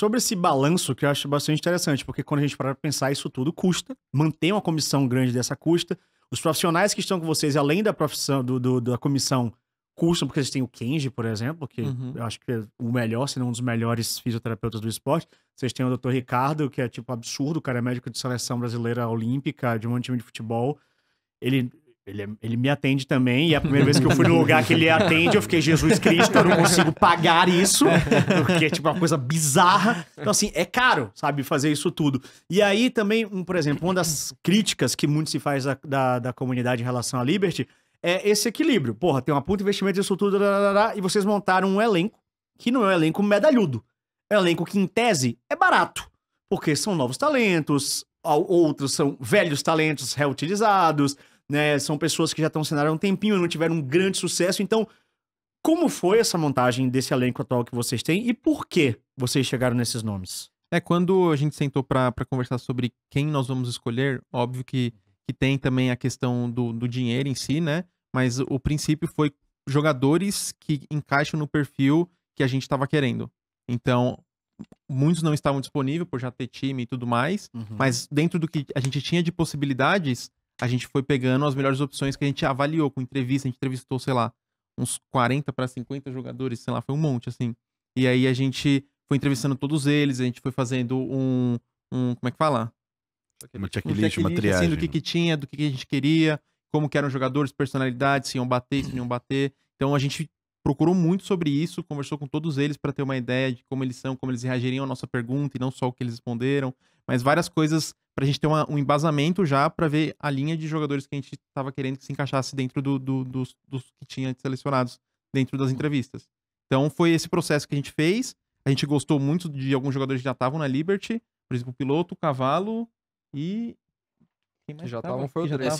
Sobre esse balanço, que eu acho bastante interessante, porque quando a gente para pensar, isso tudo custa, manter uma comissão grande dessa custa. Os profissionais que estão com vocês, além da profissão, do, do da comissão, custam, porque vocês têm o Kenji, por exemplo, que uhum. eu acho que é o melhor, se não um dos melhores fisioterapeutas do esporte. Vocês têm o Dr. Ricardo, que é tipo absurdo, o cara é médico de seleção brasileira olímpica, de um monte de time de futebol. Ele ele, é, ele me atende também, e a primeira vez que eu fui no lugar que ele atende, eu fiquei, Jesus Cristo, eu não consigo pagar isso, porque é tipo uma coisa bizarra. Então, assim, é caro, sabe, fazer isso tudo. E aí também, um, por exemplo, uma das críticas que muito se faz da, da, da comunidade em relação à Liberty é esse equilíbrio. Porra, tem uma puta investimento isso tudo, e vocês montaram um elenco que não é um elenco medalhudo. É um elenco que, em tese, é barato. Porque são novos talentos, outros são velhos talentos reutilizados, né? São pessoas que já estão no cenário há um tempinho, e não tiveram um grande sucesso. Então, como foi essa montagem desse elenco atual que vocês têm e por que vocês chegaram nesses nomes? É, quando a gente sentou para conversar sobre quem nós vamos escolher, óbvio que, que tem também a questão do, do dinheiro em si, né? Mas o princípio foi jogadores que encaixam no perfil que a gente estava querendo. Então, muitos não estavam disponíveis por já ter time e tudo mais, uhum. mas dentro do que a gente tinha de possibilidades, a gente foi pegando as melhores opções que a gente avaliou com entrevista. A gente entrevistou, sei lá, uns 40 para 50 jogadores, sei lá, foi um monte, assim. E aí a gente foi entrevistando todos eles, a gente foi fazendo um. um como é que fala? Uma tipo, checklist, um uma triagem. Assim, do que, que tinha, do que, que a gente queria, como que eram os jogadores, personalidades, se iam bater, se não iam bater. Então a gente procurou muito sobre isso, conversou com todos eles para ter uma ideia de como eles são, como eles reagiriam à nossa pergunta e não só o que eles responderam, mas várias coisas pra a gente ter uma, um embasamento já para ver a linha de jogadores que a gente estava querendo que se encaixasse dentro do, do, dos, dos que tinha selecionados dentro das entrevistas. Então foi esse processo que a gente fez. A gente gostou muito de alguns jogadores que já estavam na Liberty, por exemplo, o piloto, o cavalo e. Quem mais? já estavam foi o Drake.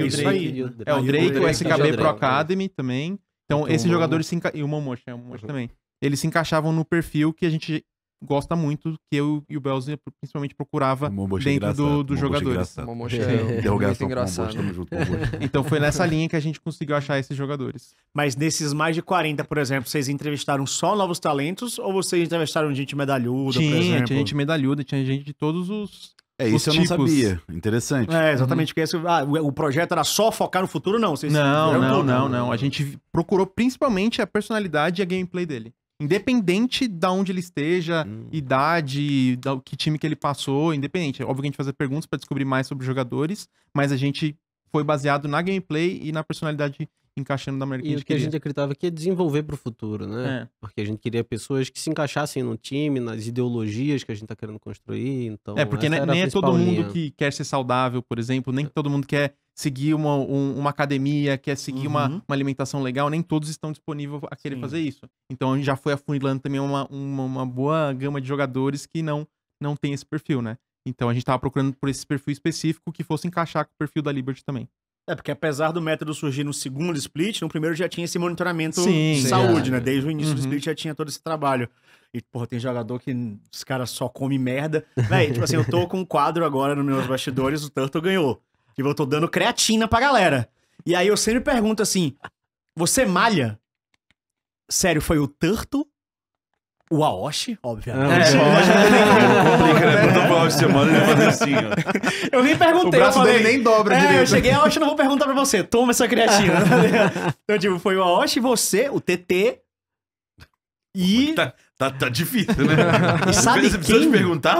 Isso aí. É, o Drake, é o é, SKB Pro né? Academy também. Então, esses jogadores se enca... E o Momoshi, é, o Momoshi uhum. também. Eles se encaixavam no perfil que a gente gosta muito, que eu e o Belzinho principalmente procurava é dentro do, dos é jogadores. É muito engraçado. então foi nessa linha que a gente conseguiu achar esses jogadores. Mas desses mais de 40, por exemplo, vocês entrevistaram só novos talentos ou vocês entrevistaram gente medalhuda, tinha, Tinha gente medalhuda, tinha gente de todos os, é, isso eu não sabia. Interessante. É, uhum. exatamente. Uhum. Esse, ah, o, o, projeto era só focar no futuro, não. Vocês não, não, não, não, A gente procurou principalmente a personalidade e a gameplay dele. Independente da onde ele esteja, hum. idade, da, que time que ele passou, independente. É óbvio que a gente fazia perguntas para descobrir mais sobre jogadores, mas a gente foi baseado na gameplay e na personalidade encaixando da maneira que e a gente o que queria. a gente acreditava que ia desenvolver para o futuro, né? É. Porque a gente queria pessoas que se encaixassem no time, nas ideologias que a gente está querendo construir, então... É, porque né, nem, é todo mundo linha. que quer ser saudável, por exemplo, nem é. todo mundo quer seguir uma, um, uma academia, quer seguir uhum. uma, uma alimentação legal, nem todos estão disponíveis a querer Sim. fazer isso. Então já foi afunilando também uma, uma, uma boa gama de jogadores que não, não tem esse perfil, né? Então a gente estava procurando por esse perfil específico que fosse encaixar com o perfil da Liberty também. É, porque apesar do método surgir no segundo split, no primeiro já tinha esse monitoramento Sim, de saúde, né? é. né? Desde o início uhum. do split já tinha todo esse trabalho. E, porra, tem jogador que os caras só come merda. Véi, tipo assim, eu tô com um quadro agora nos meus bastidores, o Turtle ganhou. e tipo, eu tô dando creatina pra galera. E aí eu sempre pergunto assim: você malha? Sério, foi o Turtle o Aoshi, obviamente. Ah, o é. Aoshi é. complica, né? Pergunta pro Aoshi, você manda ele fazer assim, Eu nem perguntei, o braço eu falei... nem dobra é, direito. eu cheguei, Aoshi, não vou perguntar pra você. Toma essa creatina. então, tipo, foi o Aoshi, você, o TT e... Tá, tá, tá difícil, né? E sabe quem... perguntar?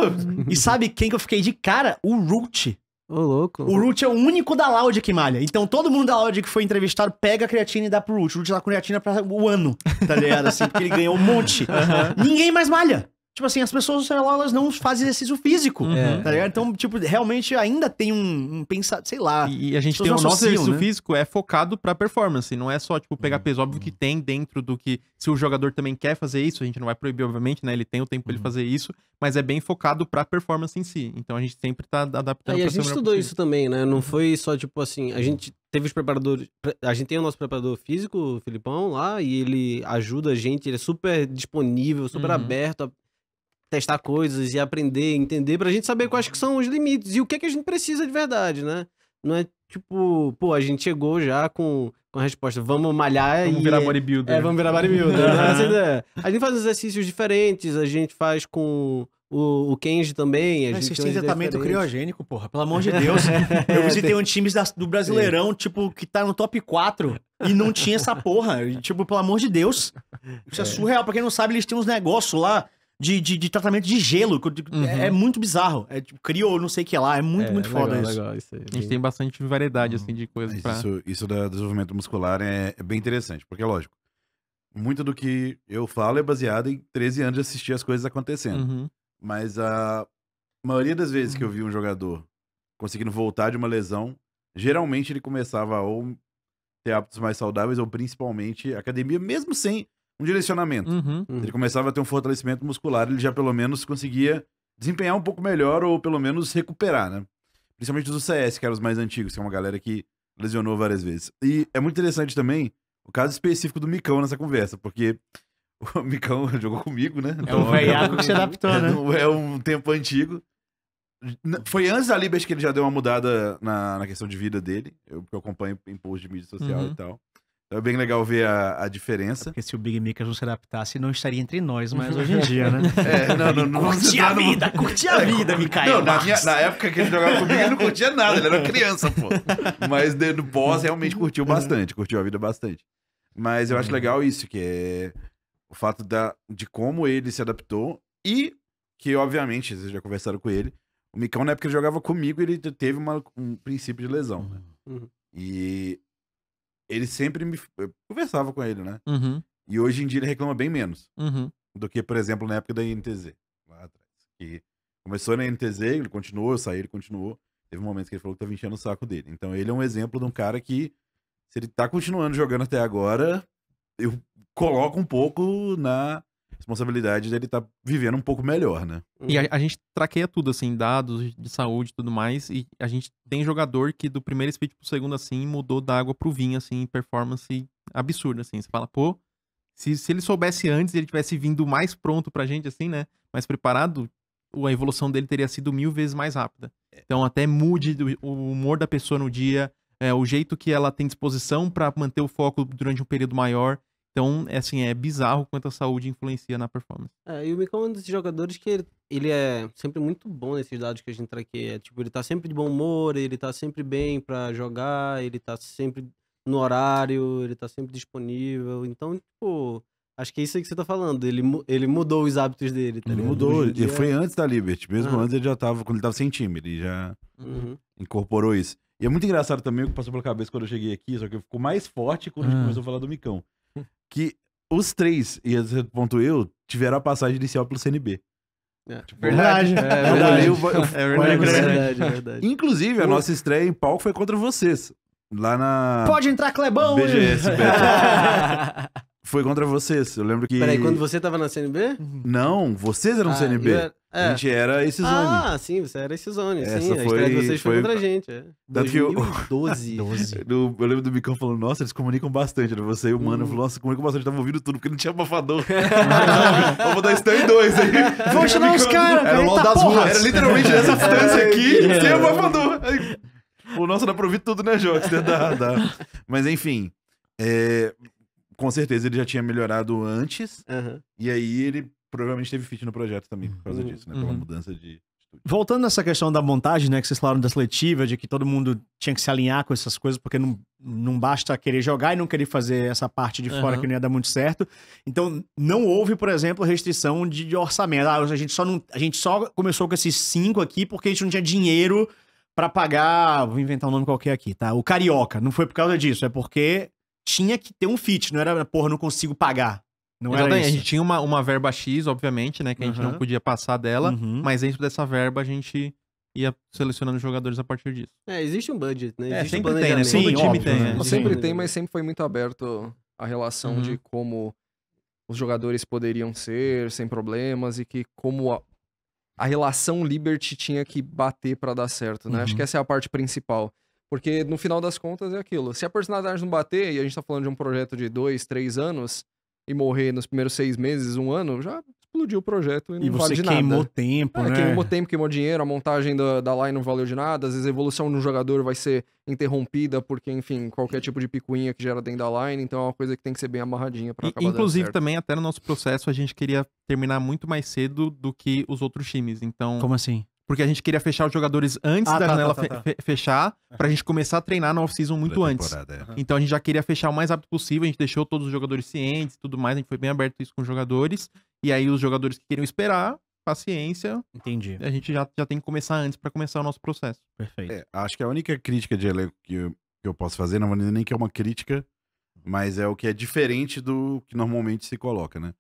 E sabe quem que eu fiquei de cara? O Root. Ô, louco. O Root é o único da Loud que malha. Então todo mundo da Loud que foi entrevistado pega a creatina e dá pro Root. O Root tá com creatina pra o ano, tá ligado? Assim, porque ele ganhou um monte. Uhum. Ninguém mais malha. Tipo assim, as pessoas elas não fazem exercício físico, uhum. tá ligado? É. Então, tipo, realmente ainda tem um, um pensar, sei lá. E a gente tem o nosso exercício né? físico é focado pra performance, não é só, tipo, pegar uhum. peso. Óbvio que uhum. tem dentro do que, se o jogador também quer fazer isso, a gente não vai proibir, obviamente, né? Ele tem o tempo uhum. ele fazer isso, mas é bem focado pra performance em si. Então a gente sempre tá adaptando. É, e a gente estudou possível. isso também, né? Não foi só, tipo, assim, a gente teve os preparadores. A gente tem o nosso preparador físico, o Filipão, lá, e ele ajuda a gente, ele é super disponível, super uhum. aberto a testar coisas e aprender, entender, pra gente saber quais que são os limites e o que, é que a gente precisa de verdade, né? Não é tipo, pô, a gente chegou já com, com a resposta, vamos malhar vamos e... Virar bodybuilder. É, vamos virar bodybuilder. né? É a gente faz exercícios diferentes, a gente faz com o, o Kenji também. A Mas gente vocês têm tratamento criogênico, porra. Pelo amor de Deus. Eu visitei um time do Brasileirão, é. tipo, que tá no top 4 e não tinha essa porra. E, tipo, pelo amor de Deus. Isso é, é surreal. Pra quem não sabe, eles têm uns negócios lá de, de, de tratamento de gelo. Uhum. É, é, uhum. muito bizarro. É tipo, criou não sei o que lá. É muito, é, muito legal, foda isso. Legal, isso a gente tem bastante variedade, assim, uhum. assim, de coisas pra... Isso, isso do desenvolvimento muscular é, é bem interessante, porque é lógico. Muito do que eu falo é baseado em 13 anos de assistir as coisas acontecendo. Uhum. Mas a maioria das vezes que eu uhum. vi um jogador conseguindo voltar de uma lesão, geralmente ele começava ou ter hábitos mais saudáveis ou principalmente academia, mesmo sem um direcionamento. Uhum. uhum. Ele começava a ter um fortalecimento muscular, ele já pelo menos conseguia desempenhar um pouco melhor ou pelo menos recuperar, né? Principalmente os do CS, que eram os mais antigos, que é uma galera que lesionou várias vezes. E é muito interessante também o caso específico do Micão nessa conversa, porque o Micão jogou comigo, né? É então, é um veiaco que se adaptou, é, né? É um tempo antigo. Foi antes da Libert que ele já deu uma mudada na, na questão de vida dele, eu, eu acompanho em post de mídia social uhum. e tal. Então é bem legal ver a, a diferença. É porque se o Big Micas não se adaptasse, não estaria entre nós, mas hoje em dia, né? É, não, não, não, curte a vida, não curte a vida, Micael. Não, na, minha, na, época que ele jogava comigo, ele não curtia nada, ele era criança, pô. Mas no boss realmente curtiu bastante, curtiu a vida bastante. Mas eu acho uhum. legal isso, que é o fato da, de como ele se adaptou e que, obviamente, vocês já conversaram com ele. O Micão, na época que ele jogava comigo, ele teve uma, um princípio de lesão, né? Uhum. E ele sempre me. Eu conversava com ele, né? Uhum. E hoje em dia ele reclama bem menos uhum. do que, por exemplo, na época da INTZ, lá atrás. Que começou na INTZ, ele continuou, eu saí, ele continuou. Teve um momento que ele falou que tava enchendo o saco dele. Então ele é um exemplo de um cara que, se ele tá continuando jogando até agora, eu coloco um pouco na responsabilidade dele estar tá vivendo um pouco melhor, né? E a, uhum. a, gente traqueia tudo, assim, dados de saúde e tudo mais, e a gente tem jogador que do primeiro split pro segundo, assim, mudou da água pro vinho, assim, performance absurda, assim. Você fala, pô, se, se ele soubesse antes, ele tivesse vindo mais pronto pra gente, assim, né? Mais preparado, a evolução dele teria sido mil vezes mais rápida. É. Então, até mude o humor da pessoa no dia, é, o jeito que ela tem disposição para manter o foco durante um período maior. Então, é, assim, é bizarro quanto a saúde influencia na performance. É, e o Micão é um desses jogadores que ele, ele, é sempre muito bom nesses dados que a gente traqueia. É, tipo, ele tá sempre de bom humor, ele tá sempre bem para jogar, ele tá sempre no horário, ele tá sempre disponível. Então, tipo, acho que é isso aí que você tá falando. Ele, ele mudou os hábitos dele, tá? Ele uhum. mudou. Ele foi antes da Liberty, mesmo ah. antes ele já tava, quando ele tava sem time, ele já uhum. incorporou isso. E é muito engraçado também o que passou pela cabeça quando eu cheguei aqui, só que ficou mais forte quando a gente ah. começou a falar do Micão que os três, e a certo ponto eu, tiveram a passagem inicial pelo CNB. É, tipo, verdade. É, é, é, verdade. eu, eu, é verdade, verdade. Inclusive, a nossa estreia em palco foi contra vocês. Lá na. Pode entrar, Clebão! BGS, Foi contra vocês. Eu lembro que. Peraí, quando você tava na CNB? Não, vocês eram ah, CNB. Era... É. A gente era esse ah, zone. Ah, sim, você era esse zone. Essa sim, foi, a história de vocês foi, foi contra a gente. É. 2012. Eu... 12. eu lembro do Bicão falando, nossa, eles comunicam bastante. Era né? você e o Mano hum. falou, nossa, comunicam bastante. tava ouvindo tudo, porque não tinha abafador. Vou botar stand 2 aí. Vou chamar os caras, Era o mal das ruas. Era literalmente essa distância é. aqui, é. sem abafador. O nosso dá pra ouvir tudo, né, Jox? Dá, dá. Mas enfim. É, com certeza ele já tinha melhorado antes. Uhum. E aí ele provavelmente teve fit no projeto também por causa uhum. disso, né? Pela uhum. mudança de Voltando nessa questão da montagem, né? Que vocês falaram da seletiva, de que todo mundo tinha que se alinhar com essas coisas, porque não, não basta querer jogar e não querer fazer essa parte de fora uhum. que não ia dar muito certo. Então, não houve, por exemplo, restrição de, de orçamento. Ah, a gente só não. A gente só começou com esses cinco aqui porque a gente não tinha dinheiro para pagar. Vou inventar um nome qualquer aqui, tá? O Carioca. Não foi por causa disso, é porque tinha que ter um fit, não era, porra, não consigo pagar. Não era isso. A gente tinha uma, uma verba X, obviamente, né? Que a gente não podia passar dela, uhum. mas dentro dessa verba a gente ia selecionando jogadores a partir disso. É, existe um budget, né? É, existe é, sempre um tem, né? Sim, Todo time óbvio, tem. Né? né? Sempre tem, mas sempre foi muito aberto a relação uhum. de como os jogadores poderiam ser sem problemas e que como a, a relação Liberty tinha que bater para dar certo, né? Acho que uhum. essa é a parte principal. Porque no final das contas é aquilo. Se a personalidade não bater, e a gente tá falando de um projeto de dois, três anos, e morrer nos primeiros seis meses, um ano, já explodiu o projeto e não vale de nada. E você queimou tempo, é, né? Queimou tempo, queimou dinheiro, a montagem da, da line não valeu de nada, às vezes a evolução do jogador vai ser interrompida porque, enfim, qualquer tipo de picuinha que gera dentro da line, então é uma coisa que tem que ser bem amarradinha para acabar Inclusive também, até no nosso processo, a gente queria terminar muito mais cedo do que os outros times, então... Como assim? porque a gente queria fechar os jogadores antes ah, da tá, tá janela tá, tá, fe fechar, pra gente começar a treinar na off-season muito antes. É. Então a gente já queria fechar o mais rápido possível, a gente deixou todos os jogadores cientes tudo mais, a gente foi bem aberto isso com os jogadores. E aí os jogadores que queriam esperar, paciência. Entendi. A gente já, já tem que começar antes para começar o nosso processo. Perfeito. É, acho que a única crítica de elenco que eu, que eu posso fazer, não vou nem que é uma crítica, mas é o que é diferente do que normalmente se coloca, né?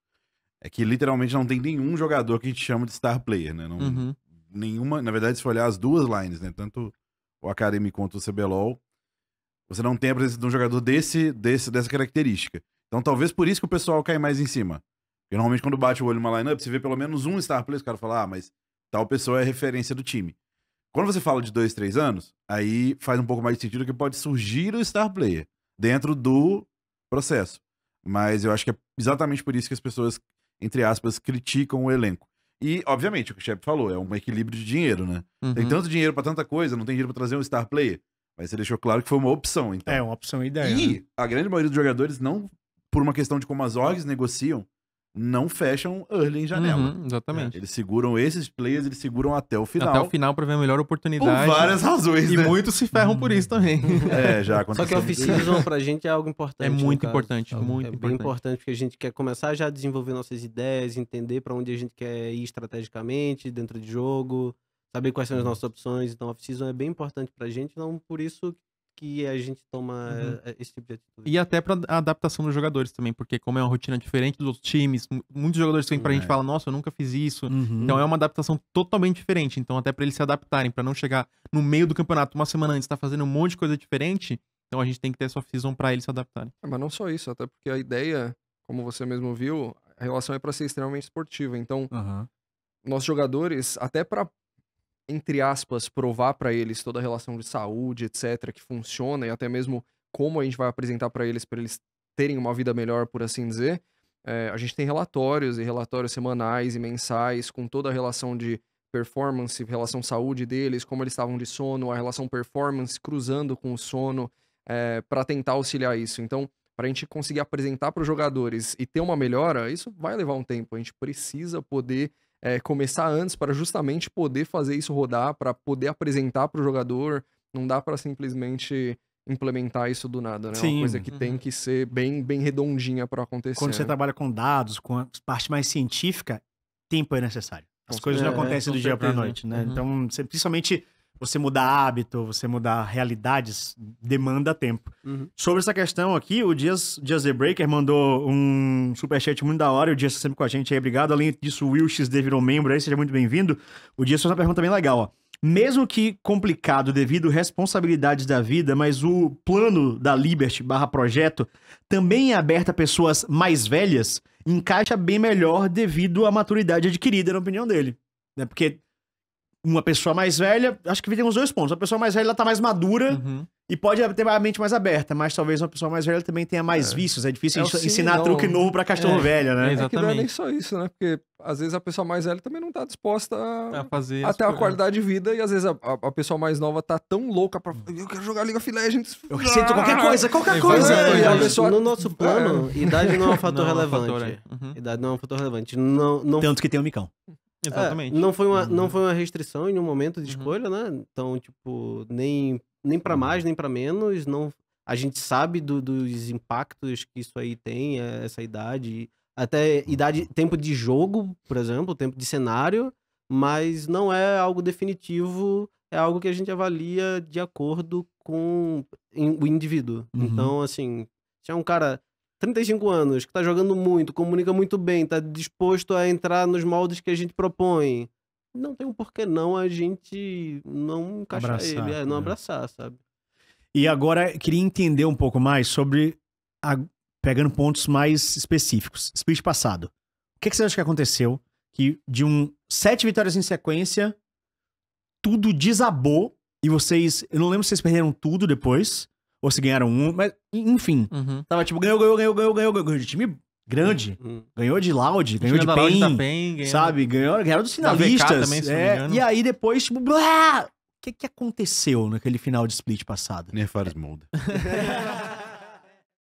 É que literalmente não tem nenhum jogador que a gente chama de star player, né? Não, uhum nenhuma. Na verdade, se for olhar as duas lines, né? Tanto o Academy quanto o CBLOL, você não tem a presença de um jogador desse, desse, dessa característica. Então talvez por isso que o pessoal cai mais em cima. Porque normalmente quando bate o olho numa lineup, você vê pelo menos um Star Player, o cara fala, ah, mas tal pessoa é referência do time. Quando você fala de dois, três anos, aí faz um pouco mais de sentido que pode surgir o Star Player dentro do processo. Mas eu acho que é exatamente por isso que as pessoas, entre aspas, criticam o elenco. E, obviamente, o que o Shep falou, é um equilíbrio de dinheiro, né? Uhum. Tem tanto dinheiro para tanta coisa, não tem dinheiro para trazer um star player. Mas você deixou claro que foi uma opção, então. É, uma opção ideia. E né? a grande maioria dos jogadores não, por uma questão de como as orgs negociam, não fecham early em janela. Uhum, exatamente. É, eles seguram esses players, eles seguram até o final. Até o final para ver a melhor oportunidade. Por várias razões. E né? muitos se ferram uhum. por isso também. É, já aconteceu. Só que a off-season pra gente é algo importante. É muito importante, caso. É muito é importante. bem importante porque a gente quer começar já a desenvolver nossas ideias, entender para onde a gente quer ir estrategicamente dentro de jogo, saber quais são as uhum. nossas opções. Então, a off-season é bem importante pra gente, então por isso que a gente toma uhum. Eh, esse tipo de atitude. E até pra adaptação dos jogadores também, porque como é uma rotina diferente dos outros times, muitos jogadores que vêm pra é. gente e falam, nossa, eu nunca fiz isso. Uhum. Então é uma adaptação totalmente diferente. Então, até para eles se adaptarem, para não chegar no meio do campeonato, uma semana antes, tá fazendo um monte de coisa diferente. Então a gente tem que ter essa off-season pra eles se adaptarem. É, mas não só isso, até porque a ideia, como você mesmo viu, a relação é para ser extremamente esportiva. Então, uhum. nossos jogadores, até para entre aspas, provar para eles toda a relação de saúde, etc., que funciona, e até mesmo como a gente vai apresentar para eles, para eles terem uma vida melhor, por assim dizer, é, a gente tem relatórios e relatórios semanais e mensais com toda a relação de performance, relação saúde deles, como eles estavam de sono, a relação performance cruzando com o sono, é, eh, para tentar auxiliar isso. Então, para a gente conseguir apresentar para os jogadores e ter uma melhora, isso vai levar um tempo. A gente precisa poder é, começar antes para justamente poder fazer isso rodar, para poder apresentar para o jogador. Não dá para simplesmente implementar isso do nada, né? É Sim. Uma coisa que uhum. tem que ser bem, bem redondinha para acontecer. Quando você né? trabalha com dados, com a parte mais científica, tempo é necessário. As com coisas certeza. não acontecem é, do dia para noite, né? Uhum. Então, principalmente você mudar hábito, você mudar realidades, demanda tempo. Uhum. Sobre essa questão aqui, o Dias, Dias The Breaker mandou um superchat muito da hora, o Dias está sempre com a gente aí, obrigado. Além disso, o Will XD virou membro aí, seja muito bem-vindo. O Dias fez uma pergunta bem legal, ó. Mesmo que complicado devido responsabilidades da vida, mas o plano da Liberty barra projeto também é aberto a pessoas mais velhas, encaixa bem melhor devido à maturidade adquirida, na opinião dele. Né? Porque uma pessoa mais velha, acho que tem uns dois pontos. A pessoa mais velha ela tá mais madura uhum. e pode ter a mente mais aberta, mas talvez uma pessoa mais velha também tenha mais é. vícios. É difícil é ensinar sim, truque novo para é. cachorro é. velho, né? É, exatamente. É que não é nem só isso, né? Porque às vezes a pessoa mais velha também não tá disposta a, a fazer até a qualidade de vida e às vezes a, a, pessoa mais nova tá tão louca para eu quero jogar League of Legends. Eu aceito ah! qualquer coisa, qualquer coisa. Pessoa... No nosso é. plano, idade não é um fator não, é relevante. Uhum. Idade não é um fator relevante. Não, não... Tanto que tem o um micão. É, Exatamente. É, não, foi uma, uhum. não foi uma restrição em nenhum momento de uhum. escolha, uhum. né? Então, tipo, nem, nem para uhum. mais, nem para menos. Não, a gente sabe do, dos impactos que isso aí tem, é, essa idade. Até idade, tempo de jogo, por exemplo, tempo de cenário. Mas não é algo definitivo, é algo que a gente avalia de acordo com o indivíduo. Uhum. Então, assim, se é um cara 35 anos, que tá jogando muito, comunica muito bem, tá disposto a entrar nos moldes que a gente propõe, não tem um porquê não a gente não encaixar abraçar, ele, é, não é. abraçar, sabe? E agora queria entender um pouco mais sobre a... pegando pontos mais específicos. Split passado. O que, que você acha que aconteceu que de um sete vitórias em sequência tudo desabou e vocês, eu não lembro se vocês perderam tudo depois ou se ganharam um, mas enfim. Uhum. Tava tipo, ganhou, ganhou, ganhou, ganhou, ganhou, ganhou de time grande. Uhum. uhum. Ganhou de Loud, ganhou de Pain, da ganhou... sabe? Ganhou, ganharam dos finalistas. Também, é, e aí depois, tipo, blá! O que, que aconteceu naquele final de split passado? Nerfares Molda.